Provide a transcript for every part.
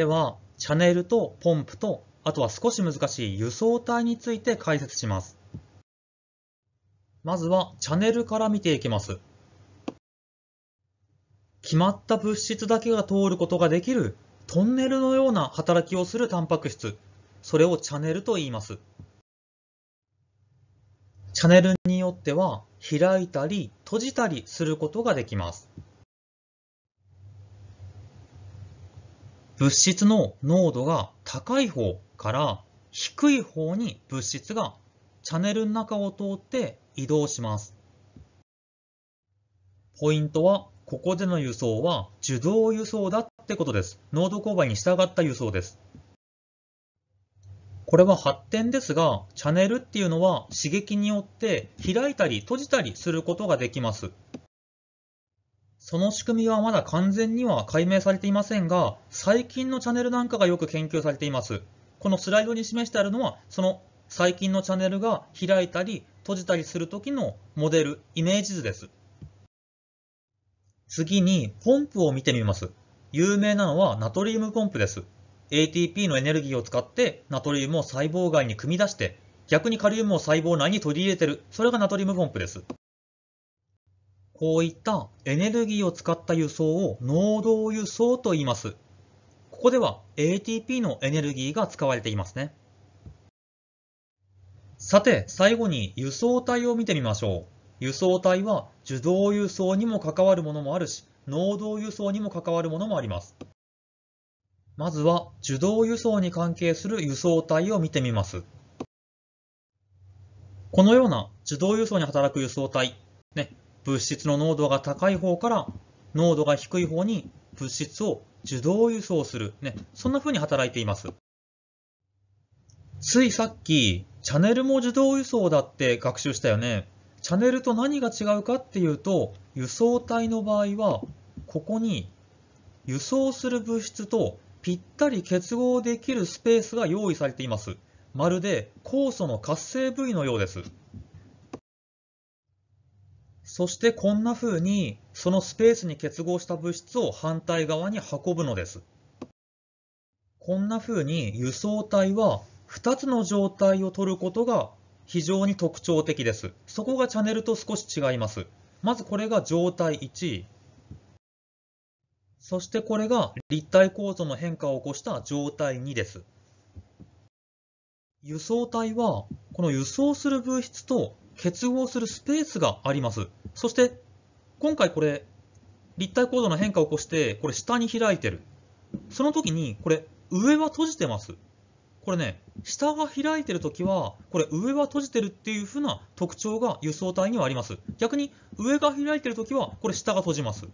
では、チャネルとポンプと、あとは少し難しい輸送体について解説します。まずは、チャネルから見ていきます。決まった物質だけが通ることができるトンネルのような働きをするタンパク質それをチャネルと言いますチャネルによっては開いたり閉じたりすることができます物質の濃度が高い方から低い方に物質がチャンネルの中を通って移動します。ポイントは、ここでの輸送は受動輸送だってことです。濃度勾配に従った輸送です。これは発展ですが、チャンネルっていうのは刺激によって開いたり閉じたりすることができます。その仕組みはまだ完全には解明されていませんが、最近のチャンネルなんかがよく研究されています。このスライドに示してあるのは、その最近のチャンネルが開いたり閉じたりする時のモデル、イメージ図です。次に、ポンプを見てみます。有名なのはナトリウムポンプです。ATP のエネルギーを使ってナトリウムを細胞外に組み出して、逆にカリウムを細胞内に取り入れてる。それがナトリウムポンプです。こういったエネルギーを使った輸送を能動輸送と言います。ここでは ATP のエネルギーが使われていますね。さて、最後に輸送体を見てみましょう。輸送体は受動輸送にも関わるものもあるし、能動輸送にも関わるものもあります。まずは受動輸送に関係する輸送体を見てみます。このような受動輸送に働く輸送体、物質の濃度が高い方から濃度が低い方に物質を受動輸送する、ね、そんな風に働いています。ついさっき、チャンネルも自動輸送だって学習したよね。チャンネルと何が違うかっていうと、輸送体の場合は、ここに輸送する物質とぴったり結合できるスペースが用意されています。まるで酵素の活性部位のようです。そしてこんな風にそのスペースに結合した物質を反対側に運ぶのです。こんな風に輸送体は2つの状態を取ることが非常に特徴的です。そこがチャンネルと少し違います。まずこれが状態1。そしてこれが立体構造の変化を起こした状態2です。輸送体はこの輸送する物質と結合するスペースがあります。そして今回これ立体構造の変化を起こしてこれ下に開いてる。その時にこれ上は閉じてます。これね、下が開いてる時は、これ上は閉じてるっていう風な特徴が輸送体にはあります。逆に上が開いてる時は、これ下が閉じます。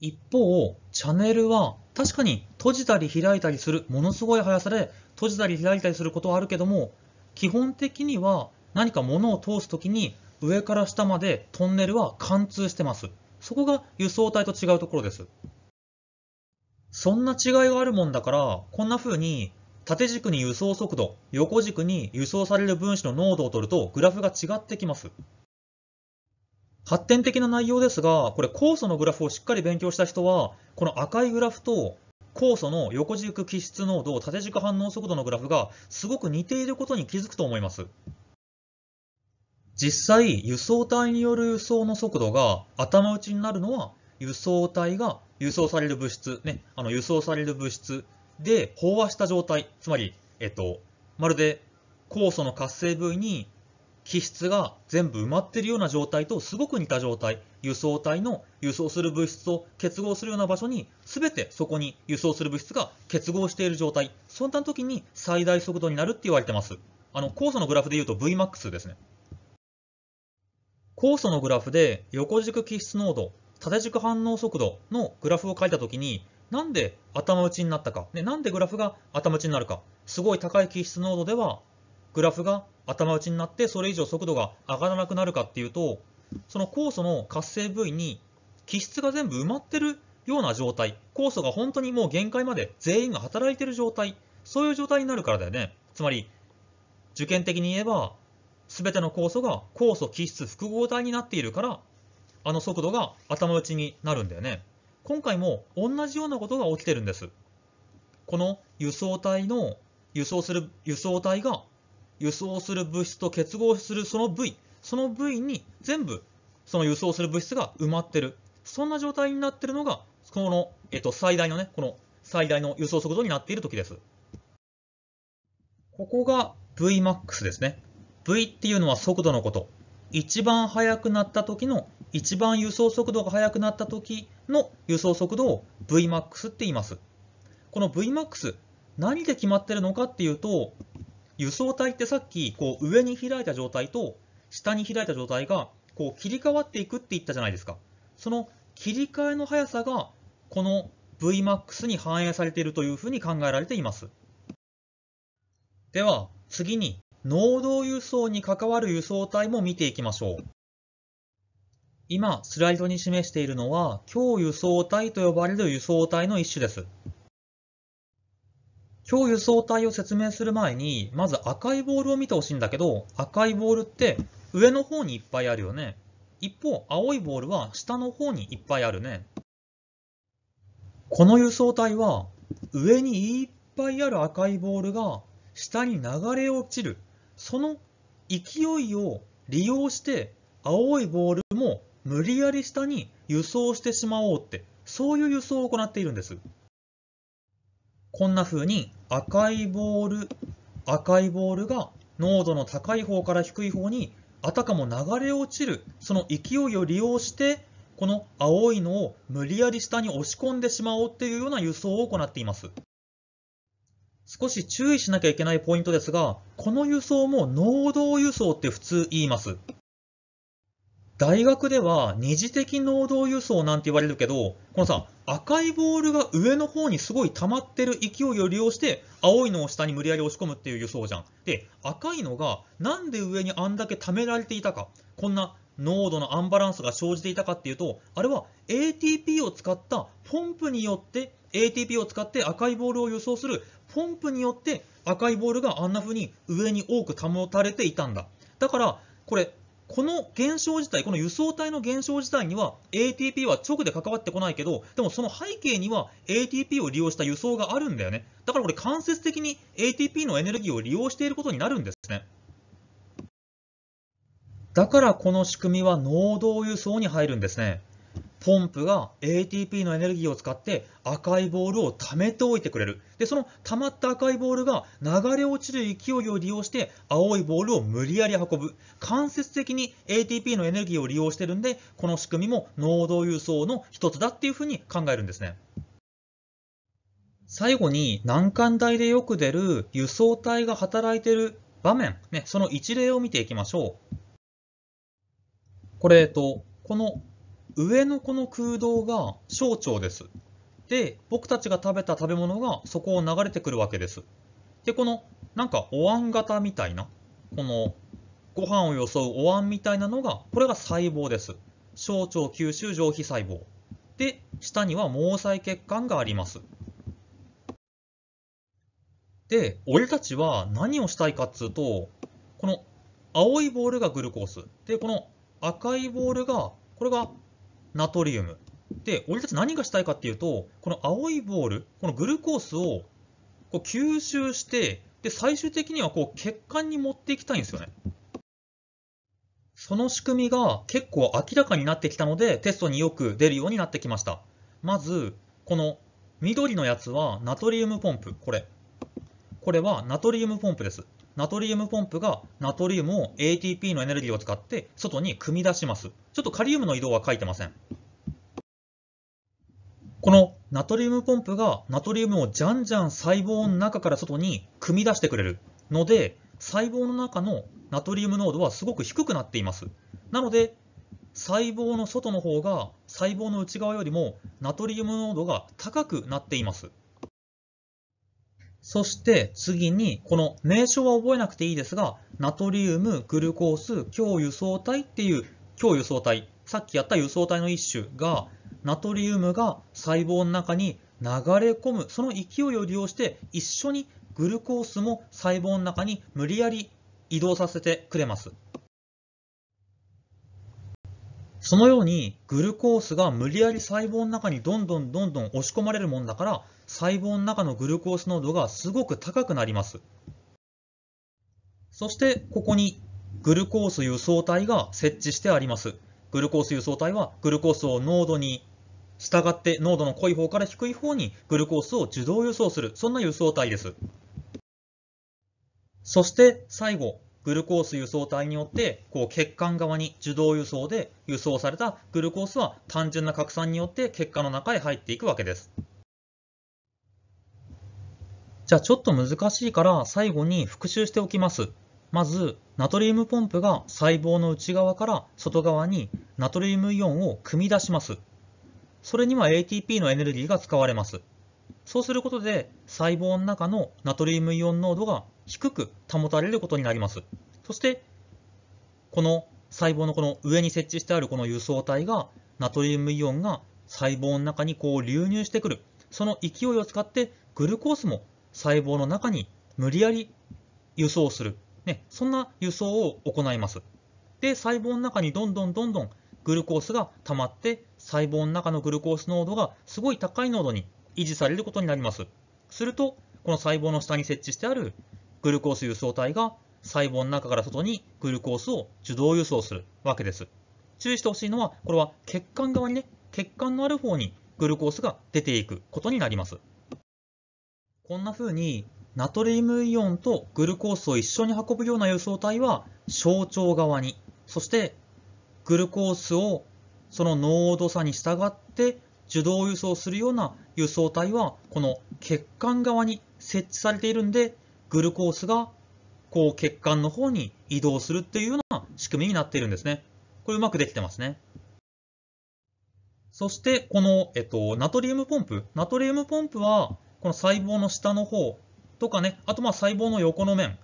一方、チャンネルは確かに閉じたり開いたりするものすごい速さで閉じたり開いたりすることはあるけども、基本的には何か物を通す時に上から下までトンネルは貫通してます。そこが輸送体と違うところです。そんな違いがあるもんだから、こんな風に縦軸に輸送速度、横軸に輸送される分子の濃度を取るとグラフが違ってきます。発展的な内容ですが、これ酵素のグラフをしっかり勉強した人は、この赤いグラフと酵素の横軸基質濃度、縦軸反応速度のグラフがすごく似ていることに気づくと思います。実際、輸送体による輸送の速度が頭打ちになるのは、輸送体が輸送される物質、ね、あの輸送される物質で飽和した状態、つまり、えっと、まるで酵素の活性部位に基質が全部埋まっているような状態とすごく似た状態輸送体の輸送する物質と結合するような場所にすべてそこに輸送する物質が結合している状態そんな時に最大速度になるって言われてますあの酵素のグラフでいうと Vmax ですね酵素のグラフで横軸基質濃度縦軸反応速度のグラフを書いた時になんで頭打ちになったか、ね、なんでグラフが頭打ちになるかすごい高い基質濃度ではグラフが頭打ちになってそれ以上速度が上がらなくなるかっていうとその酵素の活性部位に気質が全部埋まってるような状態酵素が本当にもう限界まで全員が働いてる状態そういう状態になるからだよねつまり受験的に言えば全ての酵素が酵素気質複合体になっているからあの速度が頭打ちになるんだよね今回も同じようなことが起きてるんですこの輸送体の輸送する輸送体が輸送する物質と結合するその部位その部位に全部その輸送する物質が埋まってるそんな状態になってるのがこの、えっと、最大のねこの最大の輸送速度になっている時ですここが Vmax ですね V っていうのは速度のこと一番速くなった時の一番輸送速度が速くなった時の輸送速度を Vmax って言いますこの Vmax 何で決まってるのかっていうと輸送体ってさっきこう上に開いた状態と下に開いた状態がこう切り替わっていくって言ったじゃないですかその切り替えの速さがこの Vmax に反映されているというふうに考えられていますでは次に能動輸送に関わる輸送体も見ていきましょう今スライドに示しているのは強輸送体と呼ばれる輸送体の一種です強輸送体を説明する前にまず赤いボールを見てほしいんだけど赤いボールって上の方にいっぱいあるよね。一方、青いボールは下の方にいっぱいあるね。この輸送体は、上にいっぱいある赤いボールが下に流れ落ちる。その勢いを利用して、青いボールも無理やり下に輸送してしまおうって、そういう輸送を行っているんです。こんな風に赤いボール、赤いボールが濃度の高い方から低い方にあたかも流れ落ちるその勢いを利用してこの青いのを無理やり下に押し込んでしまおうっていうような輸送を行っています少し注意しなきゃいけないポイントですがこの輸送も能動輸送って普通言います大学では二次的能動輸送なんて言われるけどこのさ赤いボールが上の方にすごい溜まってる勢いを利用して青いのを下に無理やり押し込むっていう輸送じゃん。で赤いのがなんで上にあんだけ溜められていたかこんな濃度のアンバランスが生じていたかっていうとあれは ATP を使ったポンプによって ATP を使って赤いボールを輸送するポンプによって赤いボールがあんな風に上に多く保たれていたんだ。だからこれこの現象自体、この輸送体の現象自体には ATP は直で関わってこないけど、でもその背景には ATP を利用した輸送があるんだよね。だからこれ間接的に ATP のエネルギーを利用していることになるんですね。だからこの仕組みは能動輸送に入るんですね。ポンプが ATP のエネルギーを使って赤いボールを溜めておいてくれる。で、その溜まった赤いボールが流れ落ちる勢いを利用して青いボールを無理やり運ぶ。間接的に ATP のエネルギーを利用してるんで、この仕組みも能動輸送の一つだっていうふうに考えるんですね。最後に難関台でよく出る輸送体が働いている場面、ね、その一例を見ていきましょう。これ、えっと、この上のこの空洞が小腸です。で、僕たちが食べた食べ物がそこを流れてくるわけです。で、このなんかお椀型みたいな、このご飯を装うお椀みたいなのが、これが細胞です。小腸吸収上皮細胞。で、下には毛細血管があります。で、俺たちは何をしたいかっつうと、この青いボールがグルコース。で、この赤いボールが、これがナトリウム。で、俺たち何がしたいかっていうと、この青いボール、このグルコースをこう吸収して、で、最終的にはこう血管に持っていきたいんですよね。その仕組みが結構明らかになってきたので、テストによく出るようになってきました。まず、この緑のやつはナトリウムポンプ、これ。これはナトリウムポンプです。ナトリウムポンプがナトリウムを ATP のエネルギーを使って外に組み出します。ちょっとカリウムの移動は書いてません。このナトリウムポンプがナトリウムをじゃんじゃん細胞の中から外に組み出してくれるので、細胞の中のナトリウム濃度はすごく低くなっています。なので、細胞の外の方が細胞の内側よりもナトリウム濃度が高くなっています。そして次に、この名称は覚えなくていいですが、ナトリウム、グルコース、強輸送体っていう、強輸送体、さっきやった輸送体の一種が、ナトリウムが細胞の中に流れ込む、その勢いを利用して一緒にグルコースも細胞の中に無理やり移動させてくれます。そのようにグルコースが無理やり細胞の中にどんどんどんどん押し込まれるもんだから細胞の中のグルコース濃度がすごく高くなります。そしてここにグルコース輸送体が設置してあります。グルコース輸送体はグルコースを濃度に従って濃度の濃い方から低い方にグルコースを受動輸送する、そんな輸送体です。そして最後、グルコース輸送体によってこう血管側に受動輸送で輸送されたグルコースは単純な拡散によって血管の中へ入っていくわけです。じゃあちょっと難しいから最後に復習しておきます。まず、ナトリウムポンプが細胞の内側から外側にナトリウムイオンを組み出します。それには ATP のエネルギーが使われます。そうすることで細胞の中のナトリウムイオン濃度が低く保たれることになります。そして、この細胞のこの上に設置してあるこの輸送体がナトリウムイオンが細胞の中にこう流入してくる。その勢いを使ってグルコースも細胞の中に無理やり輸送する、ね、そんな輸送を行います。で、細胞の中にどんどんどんどんグルコースが溜まって、細胞の中のグルコース濃度がすごい高い濃度に維持されることになります。すると、この細胞の下に設置してあるグルコース輸送体が細胞の中から外にグルコースを受動輸送するわけです。注意してほしいのは、これは血管側にね、血管のある方にグルコースが出ていくことになります。こんな風にナトリウムイオンとグルコースを一緒に運ぶような輸送体は小腸側にそしてグルコースをその濃度差に従って受動輸送するような輸送体はこの血管側に設置されているんでグルコースがこう血管の方に移動するっていうような仕組みになっているんですね。これうまくできてますね。そしてこの、えっと、ナトリウムポンプ。ナトリウムポンプはこの細胞の下の方とかね、あとまあ細胞の横の面、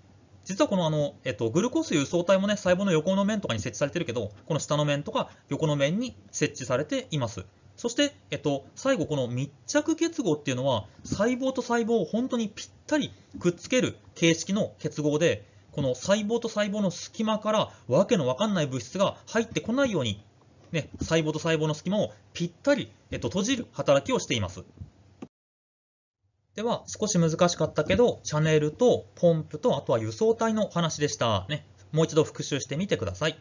実はこのあの、えっと、グルコース輸送体もね、細胞の横の面とかに設置されてるけど、この下の面とか横の面に設置されています。そして、えっと、最後、この密着結合っていうのは、細胞と細胞を本当にぴったりくっつける形式の結合で、この細胞と細胞の隙間からわけのわかんない物質が入ってこないように、ね、細胞と細胞の隙間をぴったり、えっと、閉じる働きをしています。では、少し難しかったけど、チャネルとポンプと、あとは輸送体の話でした。ね、もう一度復習してみてください。